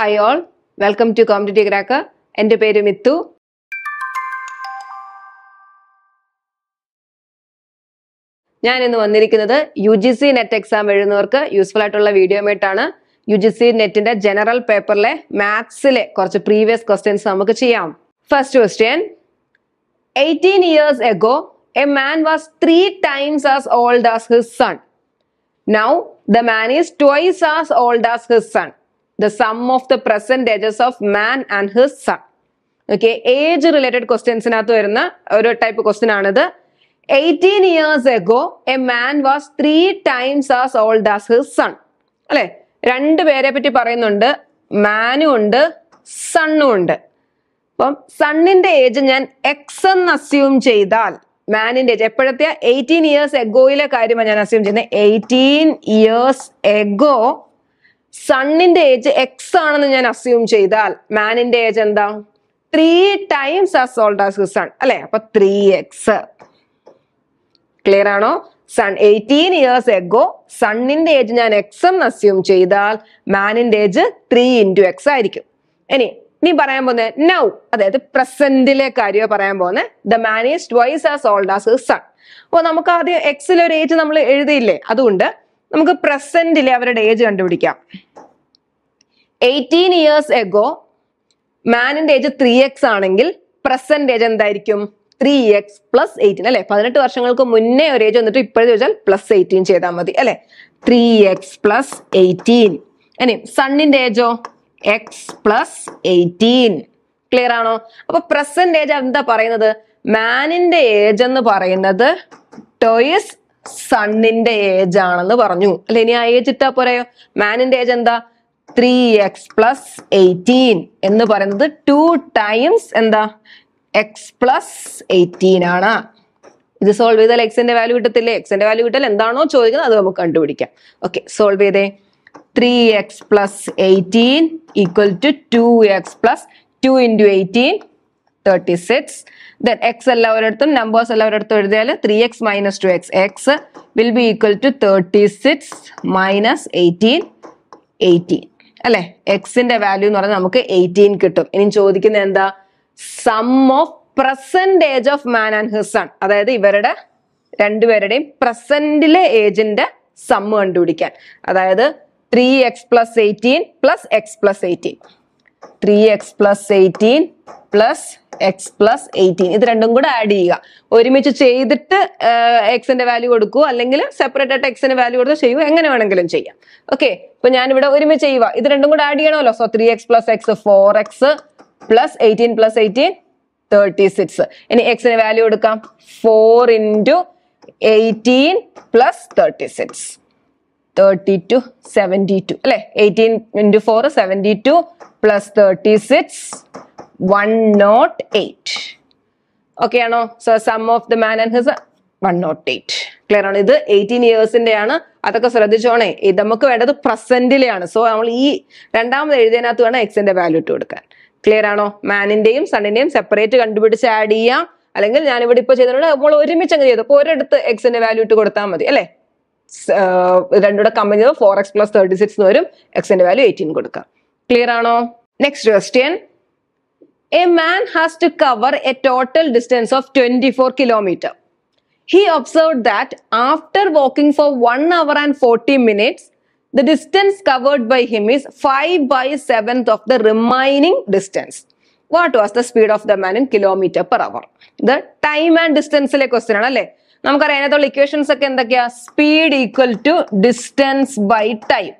Hi all welcome to competitive cracker എൻ്റെ പേര് മിത്തു ഞാൻ ഇന്ന് വന്നിരിക്കുന്നത് U G C NET exam എഴുതുന്നവർക്ക് യൂസ്ഫുൾ ആയിട്ടുള്ള വീഡിയോ ആയിട്ടാണ് യു ജി സി നെറ്റിന്റെ ജനറൽ പേപ്പറിലെ മാത്സിലെ കുറച്ച് പ്രീവിയസ് ക്വസ്റ്റ്യൻസ് നമുക്ക് ചെയ്യാം first question eighteen years ago a man was three times as old as his son now the man is twice as old as his son the sum of the present ages of man and his sun okay age related ക്വസ്റ്റ്യൻസിനകത്ത് വരുന്ന ഒരു type question ആണിത് eighteen years ago a man was three times as old as his son അല്ലെ രണ്ട് പേരെ പറ്റി പറയുന്നുണ്ട് മാനും ഉണ്ട് സണ്ണും ഉണ്ട് അപ്പം സണ്ണിന്റെ ഏജ് ഞാൻ എക്സ് എന്ന് അസ്യൂം ചെയ്താൽ മാനിന്റെ ഏജ് എപ്പോഴത്തെ എയ്റ്റീൻ ഇയേഴ്സ് എഗോയിലെ കാര്യമാണ് ഞാൻ അസ്യൂം ചെയ്യുന്നത് എയ്റ്റീൻ ഇയേഴ്സ് എഗോ സണ്ണിന്റെ ഏജ് എക്സ് ആണെന്ന് ഞാൻ അസ്യൂം ചെയ്താൽ മാനിന്റെ ഏജ് എന്താ three times as old as son അല്ലെ അപ്പൊ ത്രീ എക്സ് ക്ലിയർ ആണോ സൺ എയ്റ്റീൻ ഇയേഴ്സ് എഗോ സണ്ണിന്റെ ഏജ് ഞാൻ എക്സ് എന്ന് അസ്യൂം ചെയ്താൽ മാനിന്റെ ഏജ് ത്രീ ഇൻറ്റു എക്സ് ആയിരിക്കും ഇനി നീ പറയാൻ പോകുന്നത് നൗ അതായത് പ്രസന്റിലെ കാര്യമാണ് പറയാൻ പോകുന്നത് the man is twice as old as son അപ്പോൾ നമുക്ക് ആദ്യം എക്സിൽ ഒരു ഏജ് നമ്മൾ എഴുതിയില്ലേ അതുകൊണ്ട് നമുക്ക് പ്രസന്റിലെ അവരുടെ ഏജ് കണ്ടുപിടിക്കാം എയ്റ്റീൻ ഇയേഴ്സ് എഗോ മാനിന്റെ ഏജ് ത്രീ എക്സ് ആണെങ്കിൽ പ്രസന്റ് ഏജ് എന്തായിരിക്കും ത്രീ എക്സ് പ്ലസ് എയ്റ്റീൻ അല്ലെ പതിനെട്ട് വർഷങ്ങൾക്ക് മുന്നേ ഒരു ഏജ് വന്നിട്ട് ഇപ്പോഴും ചോദിച്ചാൽ പ്ലസ് എയ്റ്റീൻ ചെയ്താൽ മതി അല്ലെ ത്രീ എക്സ് പ്ലസ് എയ്റ്റീൻ ഇനി സണ്ണിന്റെ ഏജോ എക്സ് പ്ലസ് എയ്റ്റീൻ ക്ലിയർ ആണോ അപ്പൊ പ്രസന്റ് ഏജ് എന്താ പറയുന്നത് മാനിന്റെ ഏജ് എന്ന് പറയുന്നത് ടോയിസ് സണ്ണിന്റെ ഏജ് ആണെന്ന് പറഞ്ഞു അല്ലെ ഇനി ആ ഏജ് ഇട്ടാ പോരയോ മാനിന്റെ ഏജ് എന്താ ത്രീ എക്സ് പ്ലസ് എയ്റ്റീൻ എന്ന് പറയുന്നത് ടു ടൈംസ് എന്താ എക്സ് പ്ലസ് എയ്റ്റീൻ ആണ് ഇത് സോൾവ് ചെയ്താൽ എക്സിന്റെ വാല്യൂ കിട്ടത്തില്ലേ എക്സിന്റെ വാല്യൂ കിട്ടാൽ എന്താണോ ചോദിക്കുന്നത് അത് നമുക്ക് കണ്ടുപിടിക്കാം ഓക്കെ സോൾവ് ചെയ്തേ three x plus eighteen equal to two x plus two into eighteen thirty six then x എല്ലാവരിടത്തും നമ്പേഴ്സ് എല്ലാവരിടത്തും എഴുതിയാൽ three x minus two x x will be equal to thirty six minus eighteen eighteen അല്ലെ എക്സിന്റെ value എന്ന് പറഞ്ഞാൽ നമുക്ക് eighteen കിട്ടും ഇനി ചോദിക്കുന്നത് എന്താ sum of present ages of man and his son അതായത് ഇവരുടെ രണ്ടുപേരുടെയും പ്രസന്റിലെ ഏജിന്റെ സം കണ്ടുപിടിക്കാൻ അതായത് three x plus eighteen plus x plus eighteen three x plus eighteen plus x plus eighteen ഇത് രണ്ടും കൂടെ ആഡ് ചെയ്യുക ഒരുമിച്ച് ചെയ്തിട്ട് എക്സിന്റെ വാല്യൂ കൊടുക്കുക അല്ലെങ്കിൽ സെപ്പറേറ്റ് ആയിട്ട് എക്സിന്റെ വാല്യൂ കൊടുത്ത് ചെയ്യുക എങ്ങനെ വേണമെങ്കിലും ചെയ്യാം ഓക്കെ ഇപ്പൊ ഞാനിവിടെ ഒരുമിച്ച് ചെയ്യുക ഇത് രണ്ടും കൂടെ ആഡ് ചെയ്യണമല്ലോ so three x plus x four x plus eighteen plus eighteen thirty six ഇനി എക്സിന് വാല്യൂ കൊടുക്കാം four into eighteen plus thirty six thirty two seventy two അല്ലെ eighteen into four seventy two plus thirty six one nought eight okay ആണോ so sum of the man and his one nought eight clear ആണ് ഇത് eighteen ഇയേഴ്സിന്റെ ആണ് അതൊക്കെ ശ്രദ്ധിച്ചോണേ ഇത് നമുക്ക് വേണ്ടത് പ്രസന്റിലെയാണ് so നമ്മൾ ഈ രണ്ടാമത് എഴുതിയതിനകത്ത് വേണം എക്സിന്റെ വാല്യൂ ഇട്ട് കൊടുക്കാൻ ക്ലിയർ ആണോ മാനിന്റെയും സണ്ണിന്റെയും സെപ്പറേറ്റ് കണ്ടുപിടിച്ച് ആഡ് ചെയ്യാം അല്ലെങ്കിൽ ഞാൻ ഇവിടെ ഇപ്പോൾ ചെയ്തിട്ടുണ്ട് നമ്മൾ ഒരുമിച്ച് അങ്ങ് ചെയ്തു അപ്പോൾ ഒരിടത്ത് എക്സിന്റെ വാല്യൂ ഇട്ട് കൊടുത്താൽ മതി അല്ലേ രണ്ടുകൂടെ company four x plus thirty six വരും എക്സിന്റെ വാല്യൂ എയ്റ്റീൻ കൊടുക്കാം ക്ലിയർ ആണോ next question a man has to cover a total distance of 24 km. He observed that after walking for 1 hour and 40 minutes, the distance covered by him is 5 by 7th of the remaining distance. What was the speed of the man in km per hour? The time and distance equation, le question equations speed equal to distance by time.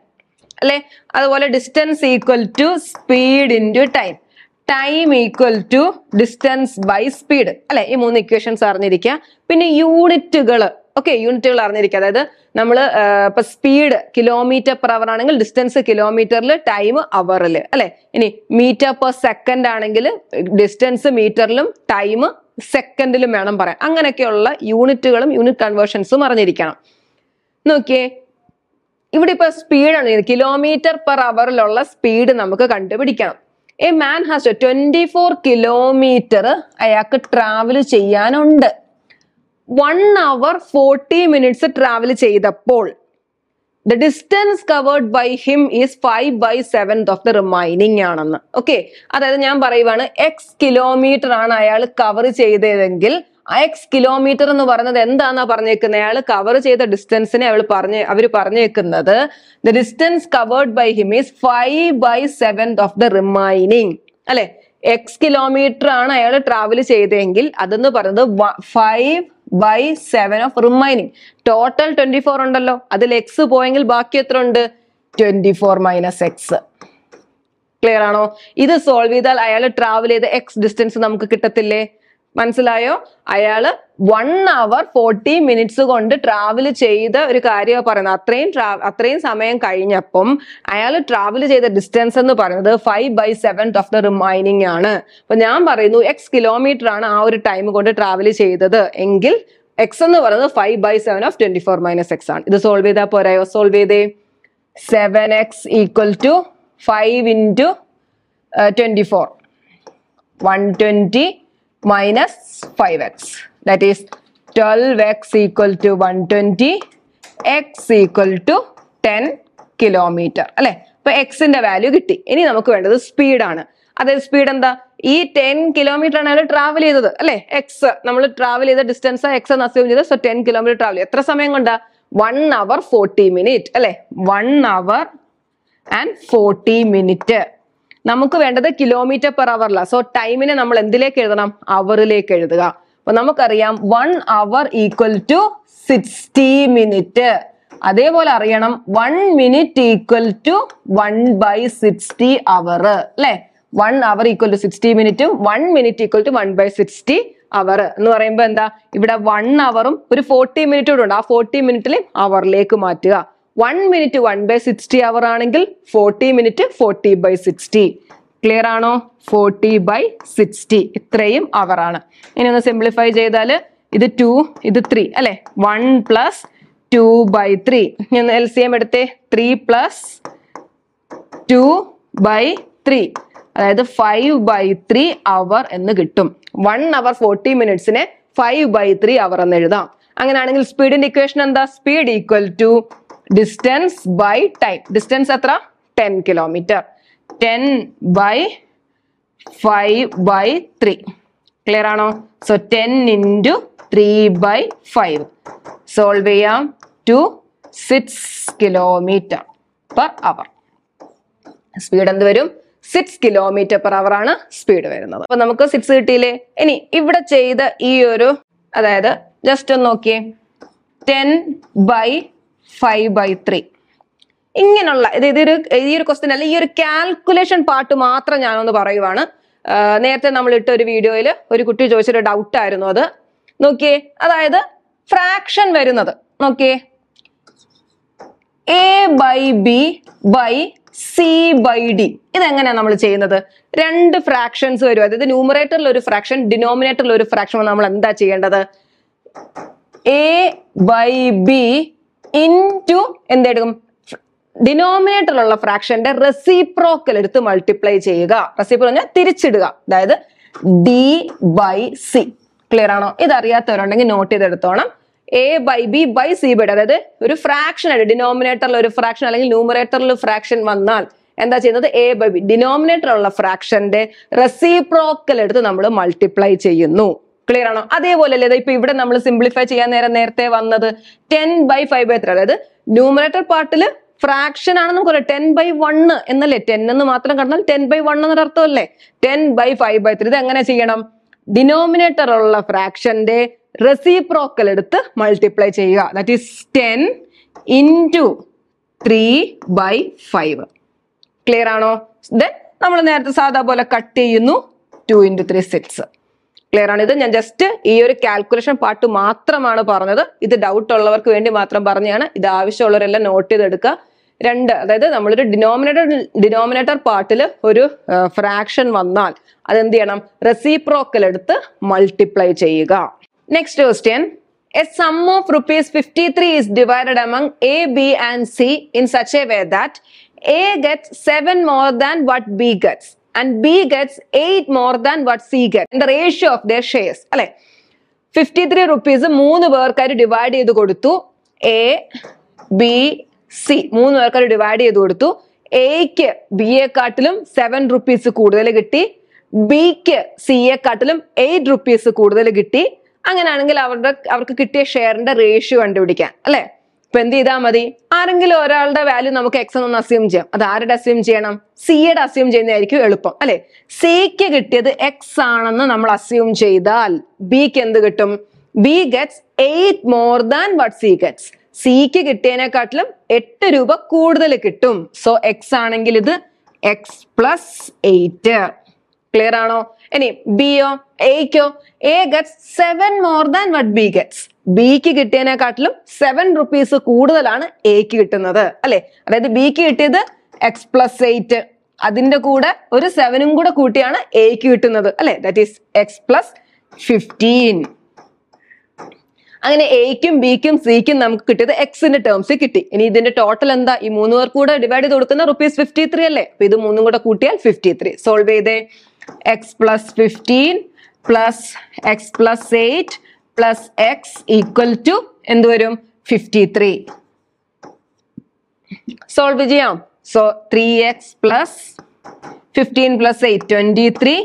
Le, distance equal to speed into time. Time equal to distance by speed അല്ലെ ഈ മൂന്ന് equations അറിഞ്ഞിരിക്കുക പിന്നെ യൂണിറ്റുകൾ okay യൂണിറ്റുകൾ അറിഞ്ഞിരിക്കുക അതായത് നമ്മൾ ഇപ്പൊ സ്പീഡ് കിലോമീറ്റർ പെർ അവർ ആണെങ്കിൽ ഡിസ്റ്റൻസ് കിലോമീറ്ററിൽ ടൈം അവറിൽ അല്ലെ ഇനി മീറ്റർ പെർ സെക്കൻഡ് ആണെങ്കിൽ ഡിസ്റ്റൻസ് മീറ്ററിലും ടൈം സെക്കൻഡിലും വേണം പറയാം അങ്ങനെയൊക്കെയുള്ള യൂണിറ്റുകളും യൂണിറ്റ് കൺവേർഷൻസും അറിഞ്ഞിരിക്കണം നോക്കിയേ ഇവിടെ സ്പീഡ് സ്പീഡാണ് കിലോമീറ്റർ പെർ അവറിലുള്ള സ്പീഡ് നമുക്ക് കണ്ടുപിടിക്കണം a man has twenty four kilometre അയാൾക്ക് ട്രാവൽ ചെയ്യാനുണ്ട് one hour forty minutes travel ചെയ്തപ്പോൾ the distance covered by him is five by seven of the remaining ആണെന്ന് ഓക്കെ അതായത് ഞാൻ പറയുവാണ് എക്സ് കിലോമീറ്റർ ആണ് അയാൾ കവർ ചെയ്തതെങ്കിൽ എക്സ് കിലോമീറ്റർ എന്ന് പറയുന്നത് എന്താണെന്നാ പറഞ്ഞേക്കുന്നത് അയാൾ കവർ ചെയ്ത ഡിസ്റ്റൻസിനെ അവൾ പറഞ്ഞ അവർ പറഞ്ഞേക്കുന്നത് the distance covered by him is five by seven of the remaining അല്ലെ എക്സ് കിലോമീറ്റർ ആണ് അയാൾ ട്രാവൽ ചെയ്തതെങ്കിൽ അതെന്ന് പറയുന്നത് five by seven of remaining total twenty four ഉണ്ടല്ലോ അതിൽ എക്സ് പോയെങ്കിൽ ബാക്കി എത്ര ഉണ്ട് twenty four minus x clear ആണോ ഇത് സോൾവ് ചെയ്താൽ അയാൾ ട്രാവൽ ചെയ്ത എക്സ് ഡിസ്റ്റൻസ് നമുക്ക് കിട്ടത്തില്ലേ മനസ്സിലായോ അയാള് വൺ അവർ ഫോർട്ടി മിനിറ്റ്സ് കൊണ്ട് ട്രാവൽ ചെയ്ത ഒരു കാര്യമാണ് പറയുന്നത് അത്രയും അത്രയും സമയം കഴിഞ്ഞപ്പം അയാൾ ട്രാവൽ ചെയ്ത ഡിസ്റ്റൻസ് എന്ന് പറയുന്നത് five by seven of the remaining ആണ് അപ്പൊ ഞാൻ പറയുന്നു എക്സ് കിലോമീറ്റർ ആണ് ആ ഒരു ടൈം കൊണ്ട് ട്രാവൽ ചെയ്തത് എങ്കിൽ എക്സ് എന്ന് പറയുന്നത് five by seven of twenty four minus x ആണ് ഇത് സോൾവ് ചെയ്താൽ പോരായോ സോൾവ് ചെയ്തേ seven x equal to five into twenty four one twenty minus 5x. That is 12x equal to 120, x equal to 10 kilometer. അല്ലെ അപ്പൊ എക്സിന്റെ value കിട്ടി ഇനി നമുക്ക് വേണ്ടത് സ്പീഡാണ് അതായത് സ്പീഡ് എന്താ ഈ ടെൻ കിലോമീറ്റർ ആണ് അയാൾ ട്രാവൽ ചെയ്തത് അല്ലെ എക്സ് നമ്മൾ ട്രാവൽ ചെയ്ത ഡിസ്റ്റൻസ് എക്സ് എന്ന് അസ്യൂം ചെയ്ത് സോ ടെൻ കിലോമീറ്റർ ട്രാവൽ ചെയ്തു എത്ര സമയം കൊണ്ടാ വൺ അവർ ഫോർട്ടി മിനിറ്റ് അല്ലെ one hour and forty minute നമുക്ക് വേണ്ടത് കിലോമീറ്റർ പെർ അവറില്ല സോ ടൈമിനെ നമ്മൾ എന്തിലേക്ക് എഴുതണം അവറിലേക്ക് എഴുതുക അപ്പൊ നമുക്കറിയാം one hour equal to sixty minute അതേപോലെ അറിയണം one minute equal to one by sixty hour അല്ലെ one hour equal to sixty മിനിറ്റും one minute equal to one by sixty hour എന്ന് പറയുമ്പോൾ എന്താ ഇവിടെ വൺ അവറും ഒരു ഫോർട്ടി മിനിറ്റൂടെ ഉണ്ട് ആ ഫോർട്ടി മിനിറ്റിൽ അവറിലേക്ക് മാറ്റുക one minute one by sixty hour ആണെങ്കിൽ forty minute forty by sixty clear ആണോ ഫോർട്ടി ബൈ സിക്സ്റ്റി ഇത്രയും അവർ ആണ് ഇനി ഒന്ന് സിംപ്ലിഫൈ ചെയ്താൽ ഇത് ടു ഇത് ത്രീ അല്ലെ one plus two by three ഇനി ഒന്ന് എൽ സി എം എടുത്തേ three plus two by three അതായത് ഫൈവ് ബൈ ത്രീ അവർ എന്ന് കിട്ടും വൺ അവർ ഫോർട്ടി മിനിറ്റ്സിനെ ഫൈവ് ബൈ ത്രീ അവർ എന്ന് എഴുതാം അങ്ങനെയാണെങ്കിൽ സ്പീഡിന്റെ ഇക്വേഷൻ എന്താ speed equal to distance by time distance എത്ര ten kilometre ten by five by three clear ആണോ so ten into three by five solve ചെയ്യാം two six kilometre per hour speed എന്ത് വരും സിക്സ് കിലോമീറ്റർ പെർ അവർ ആണ് speed വരുന്നത് അപ്പൊ നമുക്ക് six കിട്ടിയില്ലേ ഇനി ഇവിടെ ചെയ്ത ഈ ഒരു അതായത് ജസ്റ്റ് ഒന്ന് നോക്കിയേ ten by five by three ഇങ്ങനെയുള്ള ഇതൊരു ഈ ഒരു ക്വസ്റ്റ്യൻ അല്ല ഈ ഒരു കാൽക്കുലേഷൻ പാർട്ട് മാത്രം ഞാനൊന്ന് പറയുവാണ് നേരത്തെ നമ്മൾ ഇട്ട ഒരു വീഡിയോയിൽ ഒരു കുട്ടി ചോദിച്ചൊരു ഡൗട്ട് ആയിരുന്നു അത് നോക്കിയേ അതായത് ഫ്രാക്ഷൻ വരുന്നത് നോക്കിയേ A by B by C by D ഇതെങ്ങനെയാണ് നമ്മൾ ചെയ്യുന്നത് രണ്ട് ഫ്രാക്ഷൻസ് വരും അതായത് ന്യൂമറേറ്ററിൽ ഒരു ഫ്രാക്ഷൻ ഡിനോമിനേറ്ററിൽ ഒരു ഫ്രാക്ഷൻ നമ്മൾ എന്താ ചെയ്യേണ്ടത് A by B into എന്തെടുക്കും ഡിനോമിനേറ്ററിലുള്ള ഫ്രാക്ഷന്റെ റെസിപ്രോക്കൽ എടുത്ത് മൾട്ടിപ്ലൈ ചെയ്യുക റെസിപ്രോ പറഞ്ഞാൽ തിരിച്ചിടുക അതായത് ഡി ബൈ സി ക്ലിയർ ആണോ ഇതറിയാത്തവരുണ്ടെങ്കിൽ നോട്ട് ചെയ്തെടുത്തോണം A by B by C by അതായത് ഒരു ഫ്രാക്ഷൻ ആയിട്ട് ഡിനോമിനേറ്ററിൽ ഒരു ഫ്രാക്ഷൻ അല്ലെങ്കിൽ ന്യൂമറേറ്ററിൽ ഫ്രാക്ഷൻ വന്നാൽ എന്താ ചെയ്യുന്നത് എ ബൈ ബി ഡിനോമിനേറ്ററിലുള്ള ഫ്രാക്ഷന്റെ റെസിപ്രോക്കൽ എടുത്ത് നമ്മൾ മൾട്ടിപ്ലൈ ചെയ്യുന്നു ക്ലിയർ ആണോ അതേപോലെ അല്ലേ ഇപ്പൊ ഇവിടെ നമ്മൾ സിംപ്ലിഫൈ ചെയ്യാൻ നേരം നേരത്തെ വന്നത് ten by five by three അതായത് ന്യൂമറേറ്റർ പാർട്ടിൽ ഫ്രാക്ഷൻ ആണ് നമുക്ക് ടെൻ ബൈ വണ് എന്നല്ലേ ടെൻ എന്ന് മാത്രം കണ്ടാൽ ടെൻ ബൈ വൺ എന്നൊരു അല്ലേ ten by five by three ഇത് എങ്ങനെ ചെയ്യണം ഡിനോമിനേറ്റർ ഉള്ള ഫ്രാക്ഷന്റെ റെസിപ്രോക്കൽ എടുത്ത് മൾട്ടിപ്ലൈ ചെയ്യുക that is ten into three by five clear ആണോ ദെൻ നമ്മൾ നേരത്തെ സാധാ പോലെ കട്ട് ചെയ്യുന്നു two into three six clear ആണ് ഇത് ഞാൻ ജസ്റ്റ് ഈ ഒരു കാൽക്കുലേഷൻ പാർട്ട് മാത്രമാണ് പറഞ്ഞത് ഇത് ഡൗട്ട് ഉള്ളവർക്ക് വേണ്ടി മാത്രം പറഞ്ഞാണ് ഇത് ആവശ്യമുള്ളവരെല്ലാം നോട്ട് ചെയ്തെടുക്കുക രണ്ട് അതായത് നമ്മളൊരു ഡിനോമിനേറ്റർ ഡിനോമിനേറ്റർ പാർട്ടിൽ ഒരു ഫ്രാക്ഷൻ വന്നാൽ അതെന്ത് ചെയ്യണം റെസിപ്രോക്കൽ എടുത്ത് മൾട്ടിപ്ലൈ ചെയ്യുക next question a sum of rupees fifty three is divided among A B and C in such a way that A get seven more than what B gets and B gets eight more than what C get the ratio of their shares അല്ലെ fifty three rupees മൂന്ന് പേർക്കാർ divide ചെയ്ത് കൊടുത്തു A B C മൂന്ന് പേർക്കാർ divide ചെയ്ത് കൊടുത്തു എക്ക് ബി ബിയെക്കാട്ടിലും സെവൻ റുപ്പീസ് കൂടുതൽ കിട്ടി ബിക്ക് സി സിയെക്കാട്ടിലും എയ്റ്റ് റുപ്പീസ് കൂടുതൽ കിട്ടി അങ്ങനെയാണെങ്കിൽ അവരുടെ അവർക്ക് കിട്ടിയ ഷെയറിന്റെ റേഷ്യോ കണ്ടുപിടിക്കാൻ അല്ലേ അപ്പൊ എന്ത് ചെയ്താൽ മതി ആരെങ്കിലും ഒരാളുടെ വാല്യൂ നമുക്ക് എക്സ് എന്നൊന്ന് അസ്യൂം ചെയ്യാം അത് ആരുടെ അസ്യൂം ചെയ്യണം സിയുടെ അസ്യൂം ചെയ്യുന്നതായിരിക്കും എളുപ്പം അല്ലെ സിക്ക് കിട്ടിയത് എക്സ് ആണെന്ന് നമ്മൾ അസ്യൂം ചെയ്താൽ ബിക്ക് എന്ത് കിട്ടും B gets eight more than what C gets സിക്ക് കിട്ടിയതിനെക്കാട്ടിലും എട്ട് രൂപ കൂടുതൽ കിട്ടും സോ എക്സ് ആണെങ്കിൽ ഇത് എക്സ് പ്ലസ് എയ്റ്റ് ക്ലിയർ ആണോ ഇനി ബിയോ എയ്ക്കോ A gets seven more than what B gets ബിക്ക് കിട്ടിയതിനെക്കാട്ടിലും സെവൻ റുപ്പീസ് കൂടുതലാണ് എക്ക് കിട്ടുന്നത് അല്ലെ അതായത് ബിക്ക് കിട്ടിയത് എക്സ് പ്ലസ് എയ്റ്റ് അതിന്റെ കൂടെ ഒരു സെവനും കൂടെ കൂട്ടിയാണ് എക്ക് കിട്ടുന്നത് അല്ലെ that is x plus fifteen അങ്ങനെ എയ്ക്കും ബിക്കും സിക്കും നമുക്ക് കിട്ടിയത് എക്സിന്റെ ടേംസ് കിട്ടി ഇനി ഇതിന്റെ ടോട്ടൽ എന്താ ഈ മൂന്ന് പേർ കൂടെ ഡിവൈഡ് ചെയ്ത് കൊടുക്കുന്ന റുപ്പീസ് ഫിഫ്റ്റി ത്രീ അല്ലേ അപ്പൊ ഇത് മൂന്നും കൂടെ കൂട്ടിയാൽ ഫിഫ്റ്റി ത്രീ സോൾവ് ചെയ്തേ x plus fifteen plus x plus eight plus x equal to എന്ത് വരും ഫിഫ്റ്റി ത്രീ സോൾവ് ചെയ്യാം so three x plus fifteen plus eight twenty three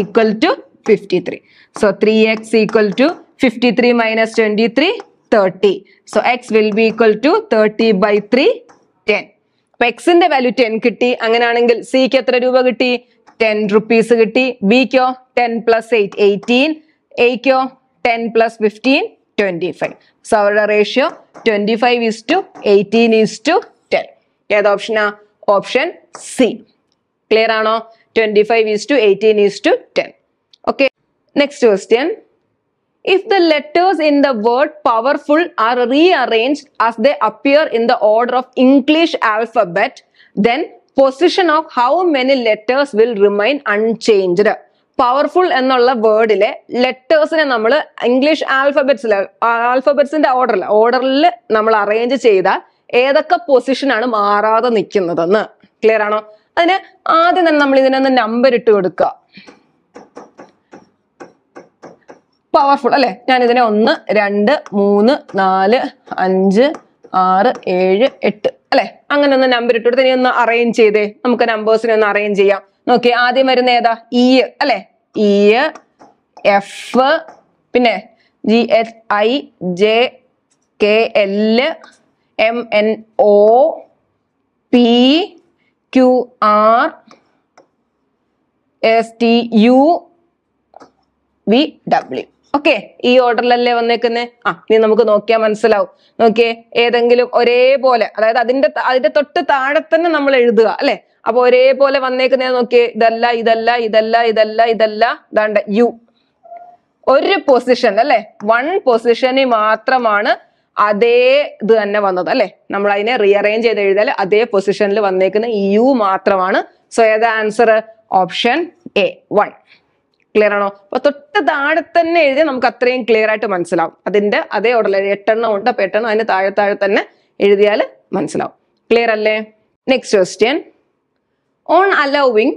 equal to fifty three so three x equal to fifty three minus twenty three thirty so x will be equal to thirty by three ten അപ്പൊ എക്സിന്റെ value ten കിട്ടി അങ്ങനെയാണെങ്കിൽ സിക്ക് എത്ര രൂപ കിട്ടി 10 rupees kitti b kyo 10 plus 8 18 a kyo 10 plus 15 25 so our ratio 25 is to 18 is to 10 yeah, option option c clear ano 25 is to 18 is to 10 okay next question if the letters in the word powerful are rearranged as they appear in the order of english alphabet then position of how many letters will remain unchanged powerful എന്നുള്ള വേർഡിലെ ലെറ്റേഴ്സിനെ നമ്മൾ English ആൽഫബറ്റ്സിൽ ആൽഫബറ്റ്സിന്റെ ഓർഡറിൽ ഓർഡറിൽ നമ്മൾ arrange ചെയ്താൽ ഏതൊക്കെ പൊസിഷനാണ് മാറാതെ നിൽക്കുന്നതെന്ന് ക്ലിയർ ആണോ അതിന് ആദ്യം തന്നെ നമ്മൾ ഇതിനൊന്ന് നമ്പർ ഇട്ട് കൊടുക്കുക പവർഫുൾ അല്ലെ ഞാൻ ഇതിനെ ഒന്ന് രണ്ട് മൂന്ന് നാല് അഞ്ച് ആറ് ഏഴ് എട്ട് അങ്ങനെ ഒന്ന് നമ്പർ ഇട്ട് കൊടുത്ത് ഒന്ന് അറേഞ്ച് ചെയ്തേ നമുക്ക് നമ്പേഴ്സിനെ ഒന്ന് അറേഞ്ച് ചെയ്യാം നോക്കി ആദ്യം വരുന്ന ഏതാ ഇ e അല്ലെ ഇ e, എഫ് പിന്നെ G H I J K L M N O P Q R S T U V W okay ഈ ഓർഡറിലല്ലേ വന്നേക്കുന്നെ ആ നീ നമുക്ക് നോക്കിയാൽ മനസ്സിലാവും നോക്കിയേ ഏതെങ്കിലും ഒരേപോലെ അതായത് അതിന്റെ അതിന്റെ തൊട്ട് താഴെ തന്നെ നമ്മൾ എഴുതുക അല്ലെ അപ്പൊ ഒരേപോലെ വന്നേക്കുന്നേ നോക്കിയേ ഇതല്ല ഇതല്ല ഇതല്ല ഇതല്ല ഇതല്ല ഇതാണ്ട് യു ഒരു പൊസിഷൻ അല്ലെ വൺ പൊസിഷനിൽ മാത്രമാണ് അതേ ഇത് തന്നെ വന്നത് അല്ലെ നമ്മൾ അതിനെ റീഅറേഞ്ച് ചെയ്ത് എഴുതാൽ അതേ പൊസിഷനിൽ വന്നേക്കുന്ന യു മാത്രമാണ് സോ ഏതാ answer option A one clear ആണോ അപ്പൊ തൊട്ട് താഴെ തന്നെ എഴുതി നമുക്ക് അത്രയും ക്ലിയർ ആയിട്ട് മനസ്സിലാവും അതിന്റെ അതേ ഓർഡറിൽ എട്ടെണ്ണം ഉണ്ട് അപ്പൊ എട്ടെണ്ണം അതിന്റെ താഴെ താഴെ തന്നെ എഴുതിയാൽ മനസ്സിലാവും ക്ലിയർ അല്ലേ next question on allowing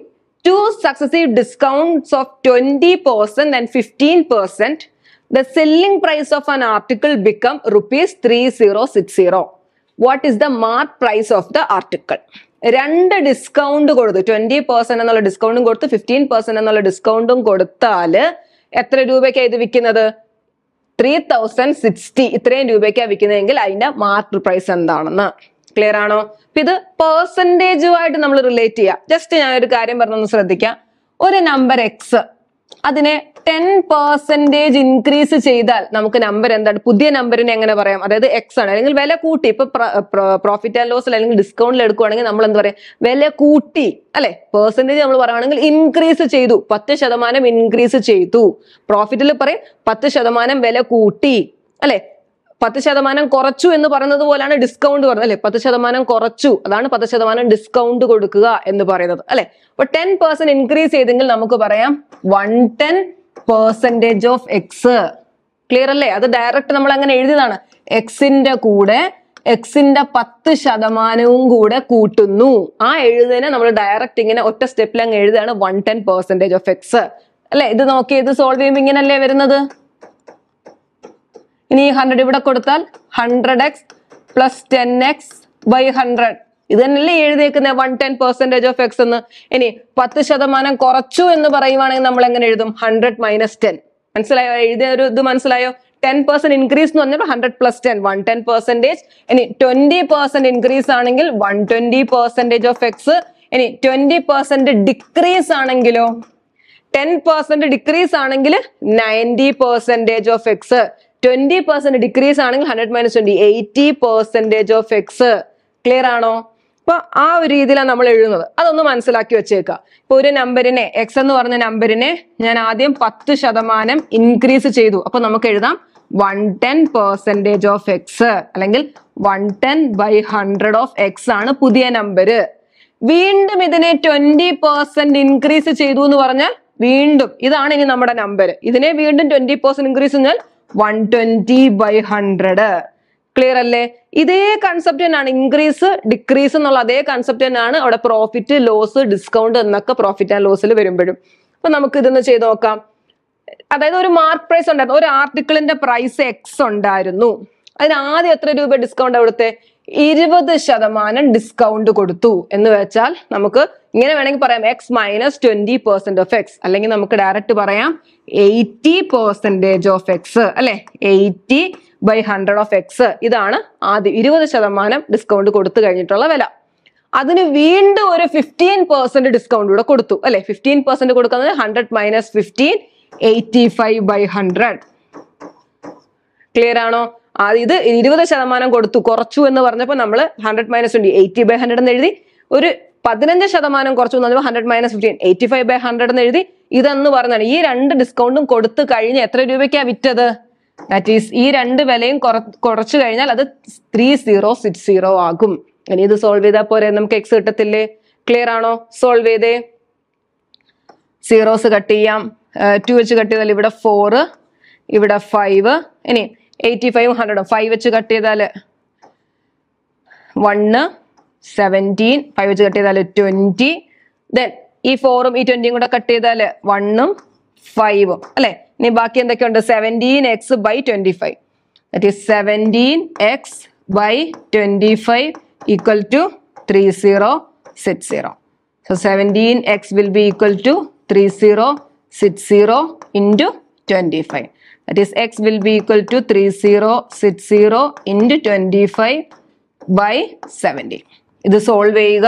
two successive discounts of twenty percent and fifteen percent of selling article become rupees three zero six zero what is the mark price of the article രണ്ട് discount കൊടുത്തു twenty percent എന്നുള്ള ഡിസ്കൗണ്ടും കൊടുത്ത് fifteen percent എന്നുള്ള ഡിസ്കൗണ്ടും കൊടുത്താൽ എത്ര രൂപയ്ക്കാണ് ഇത് വിൽക്കുന്നത് ത്രീ തൗസൻഡ് സിക്സ്റ്റി ഇത്രയും രൂപയ്ക്കാണ് വിൽക്കുന്നതെങ്കിൽ അതിന്റെ മാർക്കറ്റ് പ്രൈസ് എന്താണെന്ന് ക്ലിയർ ആണോ ഇത് പെർസെൻറ്റേജുമായിട്ട് നമ്മൾ റിലേറ്റ് ചെയ്യാം ജസ്റ്റ് ഞാൻ ഒരു കാര്യം പറഞ്ഞൊന്ന് ശ്രദ്ധിക്കാം ഒരു നമ്പർ എക്സ് അതിനെ ടെൻ പെർസെന്റേജ് ഇൻക്രീസ് ചെയ്താൽ നമുക്ക് നമ്പർ എന്താണ് പുതിയ നമ്പറിനെ എങ്ങനെ പറയാം അതായത് എക്സ് ആണ് അല്ലെങ്കിൽ വില കൂട്ടി ഇപ്പൊ പ്രോഫിറ്റ് ആൻഡ് ലോസിൽ അല്ലെങ്കിൽ ഡിസ്കൗണ്ടിൽ എടുക്കുവാണെങ്കിൽ നമ്മൾ എന്താ പറയാ വില കൂട്ടി അല്ലെ പെർസെന്റേജ് നമ്മൾ പറയുകയാണെങ്കിൽ ഇൻക്രീസ് ചെയ്തു പത്ത് ശതമാനം ഇൻക്രീസ് ചെയ്തു പ്രോഫിറ്റിൽ പറയും പത്ത് ശതമാനം വില കൂട്ടി അല്ലെ പത്ത് ശതമാനം കുറച്ചു എന്ന് പറയുന്നത് പോലാണ് ഡിസ്കൗണ്ട് പറഞ്ഞത് അല്ലെ പത്ത് ശതമാനം കുറച്ചു അതാണ് പത്ത് ശതമാനം ഡിസ്കൗണ്ട് കൊടുക്കുക എന്ന് പറയുന്നത് അല്ലെ അപ്പൊ ടെൻ പെർസെന്റ് ഇൻക്രീസ് ചെയ്തെങ്കിൽ നമുക്ക് പറയാം one ten percentage of x clear അല്ലേ അത് ഡയറക്റ്റ് നമ്മൾ അങ്ങനെ എഴുതിയതാണ് എക്സിന്റെ കൂടെ എക്സിന്റെ പത്ത് ശതമാനവും കൂടെ കൂട്ടുന്നു ആ എഴുതിനെ നമ്മൾ ഡയറക്റ്റ് ഇങ്ങനെ ഒറ്റ സ്റ്റെപ്പിൽ അങ്ങ് എഴുതുകയാണ് one ten percentage of x അല്ലെ ഇത് നോക്കി ഇത് സോൾവ് ചെയ്യുമ്പോൾ ഇങ്ങനല്ലേ വരുന്നത് ഇനി ഈ ഹൺഡ്രഡ് ഇവിടെ കൊടുത്താൽ hundred x plus ten x by hundred ഇത് തന്നെയല്ലേ എഴുതിയേക്കുന്നത് one ten percentage of x എന്ന് ഇനി പത്ത് ശതമാനം കുറച്ചു എന്ന് പറയുവാണെങ്കിൽ നമ്മൾ എങ്ങനെ എഴുതും ഹൺഡ്രഡ് മൈനസ് ടെൻ മനസ്സിലായോ എഴുതിയ ഒരു ഇത് മനസ്സിലായോ ടെൻ പെർസെന്റ് ഇൻക്രീസ് എന്ന് പറഞ്ഞപ്പോൾ hundred plus ten one ten percentage ഇനി ട്വന്റി പെർസെന്റ് ഇൻക്രീസ് ആണെങ്കിൽ one twenty percentage of x ഇനി ട്വന്റി പെർസെന്റ് ഡിക്രീസ് ആണെങ്കിലോ ടെൻ പെർസെന്റ് ഡിക്രീസ് ആണെങ്കിൽ ninety percentage of x twenty percent decrease ആണെങ്കിൽ hundred minus twenty eighty percentage of x clear ആണോ അപ്പൊ ആ ഒരു രീതിയിലാണ് നമ്മൾ എഴുതുന്നത് അതൊന്ന് മനസ്സിലാക്കി വെച്ചേക്കുക ഇപ്പൊ ഒരു നമ്പറിനെ എക്സ് എന്ന് പറഞ്ഞ നമ്പറിനെ ഞാൻ ആദ്യം പത്ത് ശതമാനം ഇൻക്രീസ് ചെയ്തു അപ്പൊ നമുക്ക് എഴുതാം one ten percentage of x അല്ലെങ്കിൽ one ten by hundred of x ആണ് പുതിയ നമ്പർ വീണ്ടും ഇതിനെ ട്വന്റി പെർസെന്റ് ഇൻക്രീസ് ചെയ്തു എന്ന് പറഞ്ഞാൽ വീണ്ടും ഇതാണ് ഇനി നമ്മുടെ നമ്പർ ഇതിനെ വീണ്ടും ട്വന്റി പെർസെന്റ് ഇൻക്രീസ് എന്നാൽ one twenty by hundred clear അല്ലേ ഇതേ കൺസെപ്റ്റ് തന്നെയാണ് ഇൻക്രീസ് ഡിക്രീസ് എന്നുള്ള അതേ കൺസെപ്റ്റ് തന്നെയാണ് അവിടെ പ്രോഫിറ്റ് ലോസ് ഡിസ്കൗണ്ട് എന്നൊക്കെ പ്രോഫിറ്റ് ആൻഡ് ലോസിൽ വരുമ്പോഴും അപ്പൊ നമുക്ക് ഇതൊന്ന് ചെയ്ത് നോക്കാം അതായത് ഒരു മാർക്ക് പ്രൈസ് ഉണ്ടായിരുന്നു ഒരു ആർട്ടിക്കിളിന്റെ പ്രൈസ് എക്സ് ഉണ്ടായിരുന്നു അതിന് ആദ്യം എത്ര രൂപ ഡിസ്കൗണ്ട് അവിടുത്തെ ഇരുപത് ശതമാനം ഡിസ്കൗണ്ട് കൊടുത്തു എന്ന് വെച്ചാൽ നമുക്ക് ഇങ്ങനെ വേണമെങ്കിൽ പറയാം x minus twenty percent of x അല്ലെങ്കിൽ നമുക്ക് ഡയറക്റ്റ് പറയാം എയ്റ്റി പെർസെൻറ്റേജ് ഓഫ് എക്സ് അല്ലെ eighty by hundred of x ഇതാണ് ആദ്യം ഇരുപത് ശതമാനം ഡിസ്കൗണ്ട് കൊടുത്തു കഴിഞ്ഞിട്ടുള്ള വില അതിന് വീണ്ടും ഒരു ഫിഫ്റ്റീൻ പെർസെന്റ് ഡിസ്കൗണ്ട് കൂടെ കൊടുത്തു അല്ലെ ഫിഫ്റ്റീൻ പെർസെന്റ് കൊടുക്കുന്നത് hundred minus fifteen eighty five by hundred clear ആണോ ഇത് ഇരുപത് ശതമാനം കൊടുത്തു കുറച്ചു എന്ന് പറഞ്ഞപ്പോൾ നമ്മൾ hundred minus twenty eighty by hundred എന്ന് എഴുതി ഒരു പതിനഞ്ച് ശതമാനം കുറച്ചു എന്ന് hundred minus fifteen eighty five by hundred എന്ന് എഴുതി ഇതെന്ന് പറഞ്ഞാണ് ഈ രണ്ട് ഡിസ്കൗണ്ടും കൊടുത്ത് കഴിഞ്ഞ് എത്ര രൂപയ്ക്കാണ് വിറ്റത് ദാറ്റ് ഈസ് ഈ രണ്ട് വിലയും കുറച്ചു കഴിഞ്ഞാൽ അത് ത്രീ സീറോ സിക്സ് സീറോ ആകും ഇനി ഇത് സോൾവ് ചെയ്താൽ പോരെ നമുക്ക് എക്സ് കിട്ടത്തില്ലേ ക്ലിയർ ആണോ സോൾവ് ചെയ്തേ സീറോസ് കട്ട് ചെയ്യാം ടു വെച്ച് കട്ട് ചെയ്താൽ ഇവിടെ ഫോറ് ഇവിടെ ഫൈവ് ഇനി എയ്റ്റി ഫൈവ് ഹൺഡ്രഡും ഫൈവ് വെച്ച് കട്ട് ചെയ്താൽ വണ് സെവൻറ്റീൻ ഫൈവ് വെച്ച് കട്ട് ചെയ്താൽ ട്വൻറ്റി ദെൻ ഈ ഫോറും ഈ ട്വൻറ്റിയും കൂടെ കട്ട് ചെയ്താൽ വണ്ണും ഫൈവും അല്ലെ ഇനി ബാക്കി എന്തൊക്കെയുണ്ട് seventeen x by twenty five that is seventeen x by twenty five equal to three zero six zero so seventeen x will be equal to three zero six zero into twenty five that is x will be equal to three zero six zero into twenty five by seventeen ഇത് solve ചെയ്യുക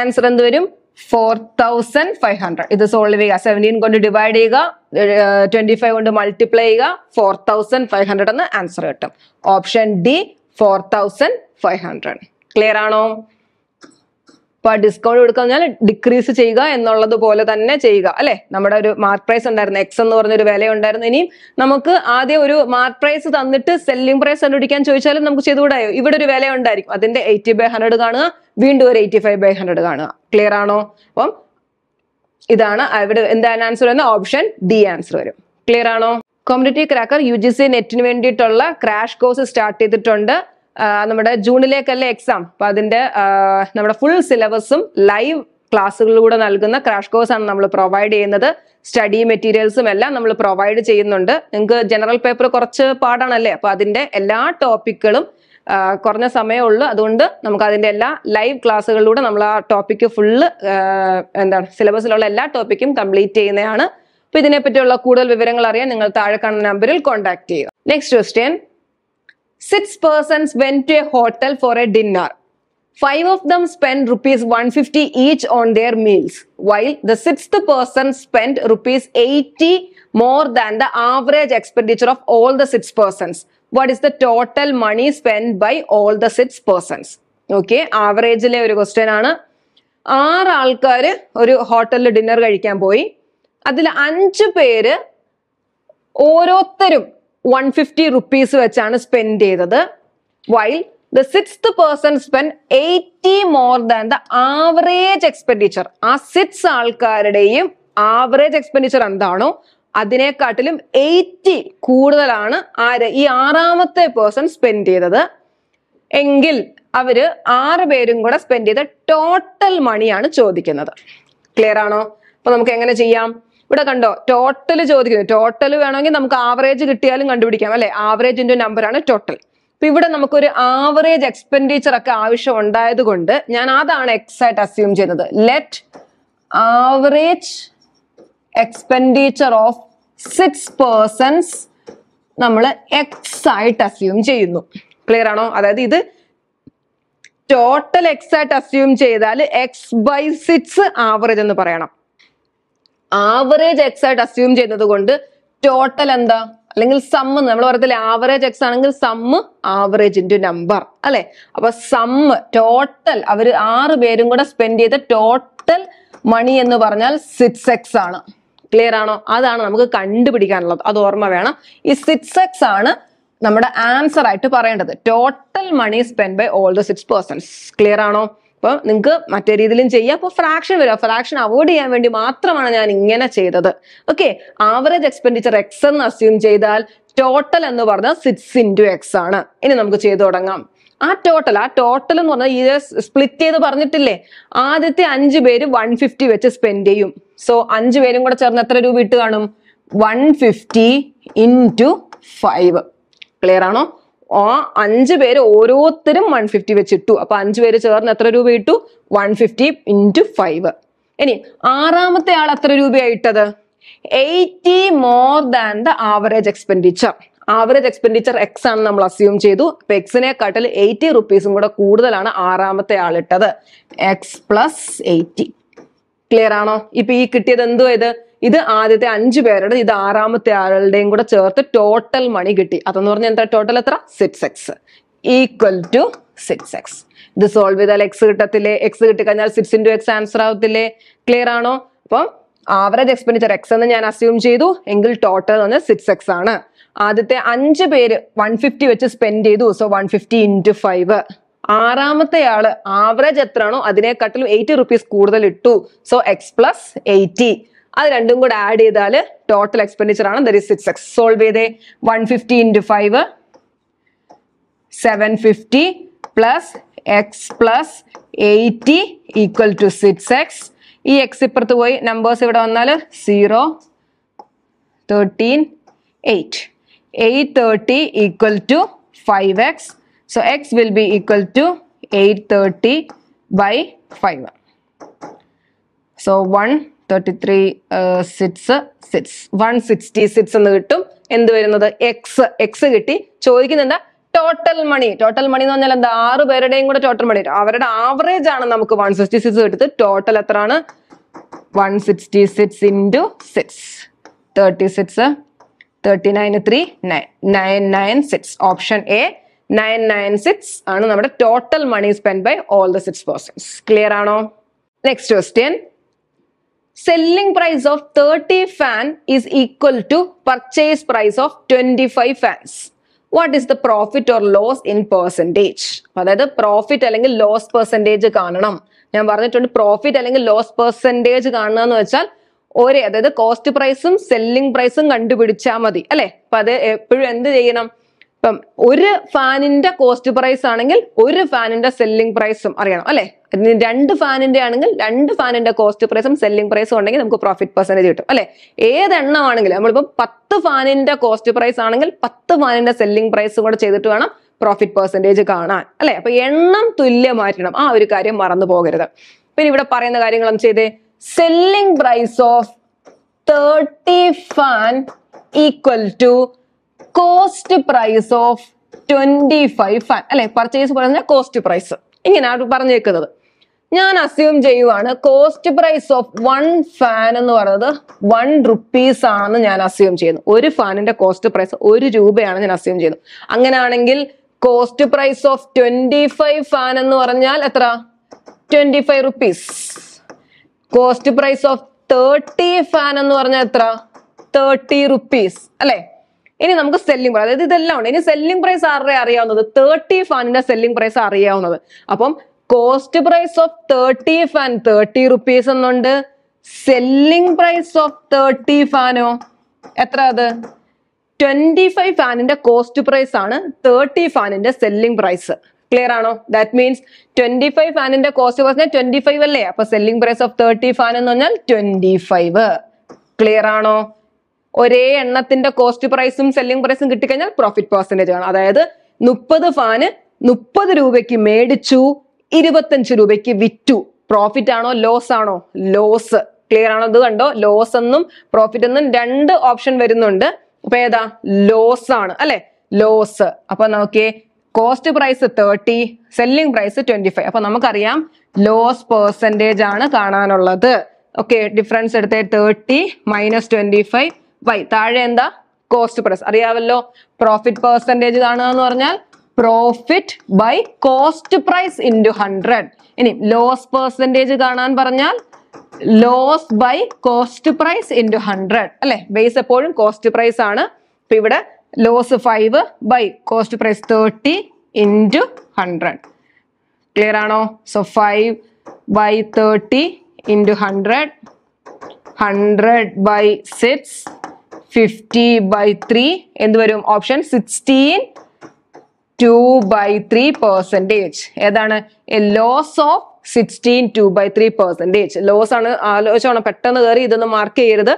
answer എന്ത് വരും four thousand five hundred ഇത് solve ചെയ്യുക seventeen കൊണ്ട് divide ചെയ്യുക twenty five കൊണ്ട് multiply ചെയ്യുക ഫോർ തൗസൻഡ് ഫൈവ് ഹൺഡ്രഡ് എന്ന് ആൻസർ കിട്ടും option D four thousand five hundred clear ആണോ അപ്പൊ ഡിസ്കൗണ്ട് കൊടുക്കാൻ ഡിക്രീസ് ചെയ്യുക എന്നുള്ളത് പോലെ തന്നെ ചെയ്യുക അല്ലെ നമ്മുടെ ഒരു മാർക്ക് പ്രൈസ് ഉണ്ടായിരുന്നു എക്സ് എന്ന് പറഞ്ഞൊരു വില ഉണ്ടായിരുന്നു ഇനിയും നമുക്ക് ആദ്യം ഒരു മാർക്ക് പ്രൈസ് തന്നിട്ട് സെല്ലിംഗ് പ്രൈസ് കണ്ടുപിടിക്കാൻ ചോദിച്ചാലും നമുക്ക് ചെയ്തുകൂടായോ ഇവിടെ ഒരു വില ഉണ്ടായിരിക്കും അതിന്റെ എയ്റ്റി ബൈ ഹൺഡ്രഡ് കാണുക വീണ്ടും ഒരു എയ്റ്റി ഫൈവ് ബൈ ഹൺഡ്രഡ് കാണുക ക്ലിയർ ആണോ അപ്പം ഇതാണ് ഇവിടെ എന്താണ് ആൻസർ എന്ന ഓപ്ഷൻ ഡി ആൻസർ വരും ക്ലിയർ ആണോ competitive cracker U G C നെറ്റിന് വേണ്ടിയിട്ടുള്ള ക്രാഷ് കോഴ്സ് സ്റ്റാർട്ട് ചെയ്തിട്ടുണ്ട് നമ്മുടെ ജൂണിലേക്കല്ലേ എക്സാം അപ്പൊ അതിന്റെ നമ്മുടെ ഫുൾ സിലബസും ലൈവ് ക്ലാസ്സുകളിലൂടെ നൽകുന്ന ക്രാഷ് കോഴ്സ് ആണ് നമ്മൾ പ്രൊവൈഡ് ചെയ്യുന്നത് സ്റ്റഡി മെറ്റീരിയൽസും എല്ലാം നമ്മൾ പ്രൊവൈഡ് ചെയ്യുന്നുണ്ട് നിങ്ങൾക്ക് ജനറൽ പേപ്പർ കുറച്ച് പാടാണല്ലേ അപ്പൊ അതിന്റെ എല്ലാ ടോപ്പിക്കുകളും കുറഞ്ഞ ഉള്ളൂ അതുകൊണ്ട് നമുക്ക് അതിന്റെ എല്ലാ ലൈവ് ക്ലാസ്സുകളിലൂടെ നമ്മൾ ആ ടോപ്പിക്ക് ഫുള്ള് എന്താണ് സിലബസിലുള്ള എല്ലാ ടോപ്പിക്കും കംപ്ലീറ്റ് ചെയ്യുന്നതാണ് അപ്പൊ ഇതിനെപ്പറ്റിയുള്ള കൂടുതൽ വിവരങ്ങൾ അറിയാൻ നിങ്ങൾ താഴെ കാണുന്ന നമ്പറിൽ കോൺടാക്ട് ചെയ്യുക next question Six persons went to a hotel for a dinner. Five of them spent rupees 150 each on their meals, while the sixth person spent rupees 80 more than the average expenditure of all the six persons. What is the total money spent by all the six persons? Okay ആവറേജിലെ ഒരു question ആണ് ആറ് ആൾക്കാർ ഒരു ഹോട്ടലിൽ dinner കഴിക്കാൻ പോയി അതിൽ അഞ്ച് പേര് ഓരോരുത്തരും വൺ ഫിഫ്റ്റി റുപ്പീസ് വെച്ചാണ് സ്പെൻഡ് ചെയ്തത് while the six person spend eighty more than the average expenditure ആ സിക്സ് ആൾക്കാരുടെയും ആവറേജ് എക്സ്പെൻഡിച്ചർ എന്താണോ അതിനെക്കാട്ടിലും എയ്റ്റി കൂടുതലാണ് ആര് ഈ ആറാമത്തെ പേഴ്സൺ സ്പെൻഡ് ചെയ്തത് എങ്കിൽ അവര് ആറ് പേരും കൂടെ സ്പെൻഡ് ചെയ്ത ടോട്ടൽ മണിയാണ് ചോദിക്കുന്നത് ക്ലിയർ ആണോ അപ്പൊ നമുക്ക് എങ്ങനെ ചെയ്യാം ഇവിടെ കണ്ടോ ടോട്ടൽ ചോദിക്കുന്നത് ടോട്ടൽ വേണമെങ്കിൽ നമുക്ക് ആവറേജ് കിട്ടിയാലും കണ്ടുപിടിക്കാം അല്ലെ ആവറേജ് ഇൻറ്റു നമ്പർ ആണ് ടോട്ടൽ അപ്പൊ ഇവിടെ നമുക്കൊരു ആവറേജ് എക്സ്പെൻഡിച്ചർ ഒക്കെ ആവശ്യം ഉണ്ടായത് കൊണ്ട് ഞാൻ അതാണ് എക്സ് ആയിട്ട് അസ്യൂം ചെയ്യുന്നത് let average expenditure of six persons നമ്മൾ എക്സ് ആയിട്ട് അസ്യൂം ചെയ്യുന്നു ക്ലിയർ ആണോ അതായത് ഇത് ടോട്ടൽ എക്സ് ആയിട്ട് അസ്യൂം ചെയ്താൽ എക്സ് ബൈ സിക്സ് ആവറേജ് എന്ന് പറയണം ആവറേജ് എക്സ് ആയിട്ട് അസ്യൂം ചെയ്യുന്നത് കൊണ്ട് ടോട്ടൽ എന്താ അല്ലെങ്കിൽ സമ്മ് നമ്മൾ പറയത്തില്ല ആവറേജ് എക്സ് ആണെങ്കിൽ സമ്മ് ആവറേജ് ഇൻറ്റു നമ്പർ അല്ലെ അപ്പൊ സമ്മ് ടോട്ടൽ അവർ ആറ് പേരും കൂടെ സ്പെൻഡ് ചെയ്ത ടോട്ടൽ മണി എന്ന് പറഞ്ഞാൽ സിക്സ് എക്സ് ആണ് ക്ലിയർ ആണോ അതാണ് നമുക്ക് കണ്ടുപിടിക്കാനുള്ളത് അത് ഓർമ്മ വേണം ഈ സിക്സ് എക്സ് ആണ് നമ്മുടെ ആൻസർ ആയിട്ട് പറയേണ്ടത് total money spend by all the six persons clear ആണോ അപ്പോൾ നിങ്ങൾക്ക് മറ്റേ രീതിയിലും ചെയ്യാം അപ്പോൾ ഫ്രാക്ഷൻ വരും ഫ്രാക്ഷൻ അവോയ്ഡ് ചെയ്യാൻ വേണ്ടി മാത്രമാണ് ഞാൻ ഇങ്ങനെ ചെയ്തത് ഓക്കെ ആവറേജ് എക്സ്പെൻഡിച്ചർ എക്സ് എന്ന് അസ്യൂം ചെയ്താൽ ടോട്ടൽ എന്ന് പറഞ്ഞാൽ സിക്സ് ഇൻറ്റു എക്സ് ആണ് ഇനി നമുക്ക് ചെയ്തു തുടങ്ങാം ആ ടോട്ടൽ ആ ടോട്ടൽ എന്ന് പറഞ്ഞാൽ ഈ സ്പ്ലിറ്റ് ചെയ്ത് പറഞ്ഞിട്ടില്ലേ ആദ്യത്തെ അഞ്ച് പേര് വൺ ഫിഫ്റ്റി വെച്ച് സ്പെൻഡ് ചെയ്യും സോ അഞ്ച് പേരും കൂടെ ചേർന്ന് എത്ര രൂപ ഇട്ട് കാണും one fifty into five clear ആണോ ആ അഞ്ച് പേര് ഓരോരുത്തരും വൺ ഫിഫ്റ്റി വെച്ചിട്ടു അപ്പൊ അഞ്ച് പേര് ചേർന്ന് എത്ര രൂപ ഇട്ടു വൺ ഫിഫ്റ്റി ഇൻറ്റു ഫൈവ് ഇനി ആറാമത്തെ ആൾ എത്ര രൂപയായിട്ടത് eighty more than the average expenditure average expenditure x ആണ് നമ്മൾ അസ്യൂം ചെയ്തു അപ്പൊ എക്സിനെക്കാട്ടിൽ എയ്റ്റി റുപ്പീസും കൂടെ കൂടുതലാണ് ആറാമത്തെ ആൾ ഇട്ടത് എക്സ് പ്ലസ് എയ്റ്റി ക്ലിയർ ആണോ ഇപ്പൊ ഈ കിട്ടിയത് എന്തുവായത് ഇത് ആദ്യത്തെ അഞ്ച് പേരുടെ ഇത് ആറാമത്തെ ആളുടെയും കൂടെ ചേർത്ത് ടോട്ടൽ മണി കിട്ടി അതെന്ന് പറഞ്ഞാൽ എന്താ ടോട്ടൽ എത്ര six x equal to six x ഇത് സോൾവ് ചെയ്താൽ എക്സ് കിട്ടത്തില്ലേ എക്സ് കിട്ടിക്കഴിഞ്ഞാൽ സിക്സ് ഇൻറ്റു എക്സ് ആൻസർ ആവത്തില്ലേ ക്ലിയർ ആണോ അപ്പം ആവറേജ് എക്സ്പെൻഡിച്ചർ എക്സ് എന്ന് ഞാൻ അസ്യൂം ചെയ്തു എങ്കിൽ ടോട്ടൽ വന്ന് സിക്സ് എക്സ് ആണ് ആദ്യത്തെ അഞ്ച് പേര് വൺ ഫിഫ്റ്റി വെച്ച് സ്പെൻഡ് ചെയ്തു so one fifty into five ആറാമത്തെ ആള് ആവറേജ് എത്രയാണോ അതിനെക്കാട്ടിലും എയ്റ്റി റുപ്പീസ് കൂടുതൽ ഇട്ടു സോ എക്സ് പ്ലസ് എയ്റ്റി അത് രണ്ടും കൂടെ ആഡ് ചെയ്താൽ ടോട്ടൽ എക്സ്പെൻഡിച്ചർ ആണ് there is six x solve ചെയ്തേ one fifty into five seven fifty plus x plus eighty equal to six x ഈ എക്സ് ഇപ്പുറത്ത് പോയി നമ്പേഴ്സ് ഇവിടെ വന്നാൽ zero thirteen eight eight thirty equal to five x so x will be equal to eight thirty by five so one thirty three six six one sixty six എന്ന് കിട്ടും എന്ത് വരുന്നത് X X കിട്ടി ചോദിക്കുന്നുണ്ട് total money total money എന്ന് പറഞ്ഞാൽ എന്താ ആറ് പേരുടെയും കൂടെ ടോട്ടൽ മണി അവരുടെ ആവറേജ് ആണ് നമുക്ക് വൺ സിക്സ്റ്റി സിക്സ് എടുത്ത് ടോട്ടൽ എത്ര ആണ് one sixty six into six thirty six thirty nine three nine nine nine six option A nine nine six ആണ് നമ്മുടെ total money spend by all the six persons clear ആണോ next question selling price of thirty fan is equal to purchase price of twenty five fans what is the profit or loss in percentage അതായത് profit അല്ലെങ്കിൽ loss percentage കാണണം ഞാൻ പറഞ്ഞിട്ടുണ്ട് profit അല്ലെങ്കിൽ loss percentage കാണുക എന്ന് വെച്ചാൽ ഒരേ അതായത് കോസ്റ്റ് പ്രൈസും സെല്ലിംഗ് പ്രൈസും കണ്ടുപിടിച്ചാൽ മതി അല്ലെ അപ്പൊ അത് എപ്പോഴും എന്ത് ചെയ്യണം ഇപ്പം ഒരു ഫാനിന്റെ കോസ്റ്റ് പ്രൈസ് ആണെങ്കിൽ ഒരു ഫാനിന്റെ സെല്ലിംഗ് പ്രൈസും അറിയണം അല്ലെ രണ്ട് ഫാനിന്റെ ആണെങ്കിൽ രണ്ട് ഫാനിന്റെ കോസ്റ്റ് പ്രൈസും സെല്ലിംഗ് പ്രൈസും ഉണ്ടെങ്കിൽ നമുക്ക് പ്രോഫിറ്റ് പെർസെന്റേജ് കിട്ടും അല്ലെ ഏതെണ്ണം ആണെങ്കിലും നമ്മളിപ്പോൾ പത്ത് ഫാനിന്റെ കോസ്റ്റ് പ്രൈസ് ആണെങ്കിൽ പത്ത് ഫാനിന്റെ സെല്ലിംഗ് പ്രൈസും കൂടെ ചെയ്തിട്ട് വേണം പ്രോഫിറ്റ് പെർസെൻറ്റേജ് കാണാൻ അല്ലെ അപ്പൊ എണ്ണം തുല്യമായിരിക്കണം ആ ഒരു കാര്യം മറന്നു പോകരുത് പിന്നെ ഇവിടെ പറയുന്ന കാര്യങ്ങളും ചെയ്തേ selling price of thirty fan equal to cost price of twenty five fan അല്ലെ പർച്ചേസ് പറഞ്ഞ കോസ്റ്റ് പ്രൈസ് ഇങ്ങനെയാണ് പറഞ്ഞേക്കുന്നത് ഞാൻ അസ്യൂം ചെയ്യുവാണ് cost price of one fan എന്ന് പറയുന്നത് വൺ റുപ്പീസ് ആണെന്ന് ഞാൻ അസ്യൂം ചെയ്യുന്നു ഒരു ഫാനിന്റെ കോസ്റ്റ് പ്രൈസ് ഒരു രൂപയാണ് ഞാൻ അസ്യൂം ചെയ്യുന്നത് അങ്ങനെയാണെങ്കിൽ cost price of twenty five fan എന്ന് പറഞ്ഞാൽ എത്ര twenty five rupees cost price of thirty fan എന്ന് പറഞ്ഞാൽ എത്ര തേർട്ടി റുപ്പീസ് അല്ലേ ഇനി നമുക്ക് സെല്ലിംഗ് പ്രൈസ് അതായത് ഇതെല്ലാം ഉണ്ട് ഇനി സെല്ലിംഗ് പ്രൈസ് ആരുടെ അറിയാവുന്നത് തേർട്ടി ഫാനിന്റെ സെല്ലിംഗ് പ്രൈസ് അറിയാവുന്നത് അപ്പം cost price of thirty fan thirty rupees എന്നുണ്ട് സെല്ലിംഗ് പ്രൈസ് ഓഫ് തേർട്ടി ഫാനോ എത്ര അത് ട്വന്റി ഫൈവ് ഫാനിന്റെ കോസ്റ്റ് പ്രൈസ് ആണ് തേർട്ടി ഫാനിന്റെ സെല്ലിംഗ് പ്രൈസ് ക്ലിയർ ആണോ ദാറ്റ് മീൻസ് ട്വന്റി ഫൈവ് ഫാനിന്റെ കോസ്റ്റ് പ്രൈസ് ട്വന്റി ഫൈവ് അല്ലേ അപ്പൊ selling price of thirty fan എന്ന് പറഞ്ഞാൽ ട്വന്റി ഫൈവ് ക്ലിയർ ആണോ ഒരേ എണ്ണത്തിന്റെ കോസ്റ്റ് പ്രൈസും സെല്ലിംഗ് പ്രൈസും കിട്ടിക്കഴിഞ്ഞാൽ പ്രോഫിറ്റ് പെർസെൻറ്റേജ് ആണ് അതായത് മുപ്പത് ഫാന് മുപ്പത് രൂപയ്ക്ക് മേടിച്ചു ഇരുപത്തഞ്ച് രൂപയ്ക്ക് വിറ്റു പ്രോഫിറ്റ് ആണോ ലോസ് ആണോ ലോസ് ക്ലിയർ ആണോ ഇത് കണ്ടോ ലോസ് എന്നും പ്രോഫിറ്റ് എന്നും രണ്ട് ഓപ്ഷൻ വരുന്നുണ്ട് അപ്പൊ ഏതാ ലോസ് ആണ് അല്ലെ ലോസ് അപ്പൊ നോക്കിയേ cost price thirty selling price twenty five അപ്പൊ നമുക്കറിയാം ലോസ് പെർസെൻറ്റേജ് ആണ് കാണാനുള്ളത് ഓക്കെ ഡിഫറൻസ് എടുത്തേ thirty minus twenty five why താഴെ എന്താ കോസ്റ്റ് പ്രസ് അറിയാവല്ലോ പ്രോഫിറ്റ് പെർസെൻറ്റേജ് കാണുക എന്ന് പറഞ്ഞാൽ profit by cost price into hundred ഇനി ലോസ് പെർസെൻറ്റേജ് കാണാൻ പറഞ്ഞാൽ loss by cost price into hundred അല്ലെ ബേസ് എപ്പോഴും കോസ്റ്റ് പ്രൈസ് ആണ് ഇപ്പൊ ഇവിടെ loss five by cost price thirty into hundred clear ആണോ so five by thirty into hundred hundred by six fifty by three എന്ത് വരും option sixteen two by three percentage ഏതാണ് loss of sixteen two by three percentage loss ആണ് ആലോചിച്ചോണം പെട്ടെന്ന് കയറി ഇതൊന്ന് mark ചെയ്യരുത്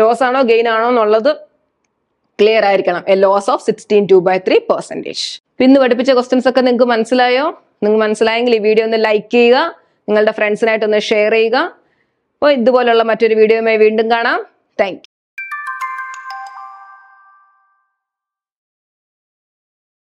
ലോസ് ആണോ ഗെയിൻ ആണോ എന്നുള്ളത് ക്ലിയർ ആയിരിക്കണം a loss of sixteen two by three percentage പിന്നെ പഠിപ്പിച്ച ക്വസ്റ്റ്യൻസ് ഒക്കെ നിങ്ങൾക്ക് മനസ്സിലായോ നിങ്ങൾക്ക് മനസ്സിലായെങ്കിൽ ഈ വീഡിയോ ഒന്ന് ലൈക്ക് ചെയ്യുക നിങ്ങളുടെ ഫ്രണ്ട്സിനായിട്ടൊന്ന് ഷെയർ ചെയ്യുക അപ്പോൾ ഇതുപോലുള്ള മറ്റൊരു വീഡിയോയുമായി വീണ്ടും കാണാം താങ്ക്